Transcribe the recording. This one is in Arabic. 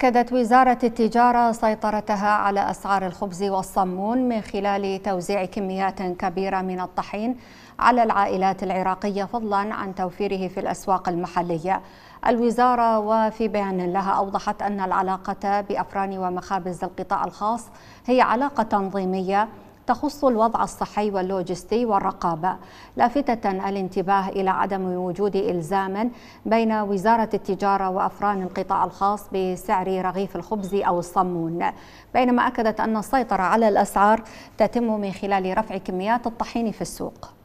أكدت وزارة التجارة سيطرتها على أسعار الخبز والصمون من خلال توزيع كميات كبيرة من الطحين على العائلات العراقية فضلا عن توفيره في الأسواق المحلية الوزارة وفي بيان لها أوضحت أن العلاقة بأفران ومخابز القطاع الخاص هي علاقة تنظيمية تخص الوضع الصحي واللوجستي والرقابة لافتة الانتباه إلى عدم وجود إلزام بين وزارة التجارة وأفران القطاع الخاص بسعر رغيف الخبز أو الصمون بينما أكدت أن السيطرة على الأسعار تتم من خلال رفع كميات الطحين في السوق